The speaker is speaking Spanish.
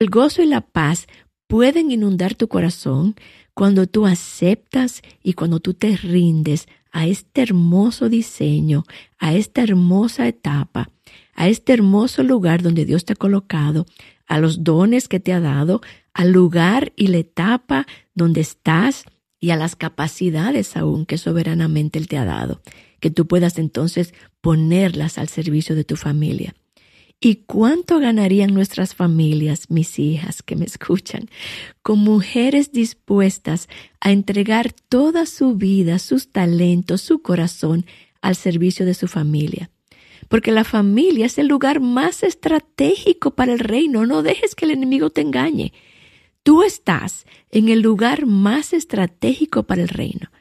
El gozo y la paz pueden inundar tu corazón cuando tú aceptas y cuando tú te rindes a este hermoso diseño, a esta hermosa etapa, a este hermoso lugar donde Dios te ha colocado, a los dones que te ha dado, al lugar y la etapa donde estás y a las capacidades aún que soberanamente Él te ha dado, que tú puedas entonces ponerlas al servicio de tu familia. ¿Y cuánto ganarían nuestras familias, mis hijas que me escuchan, con mujeres dispuestas a entregar toda su vida, sus talentos, su corazón al servicio de su familia? Porque la familia es el lugar más estratégico para el reino. No dejes que el enemigo te engañe. Tú estás en el lugar más estratégico para el reino.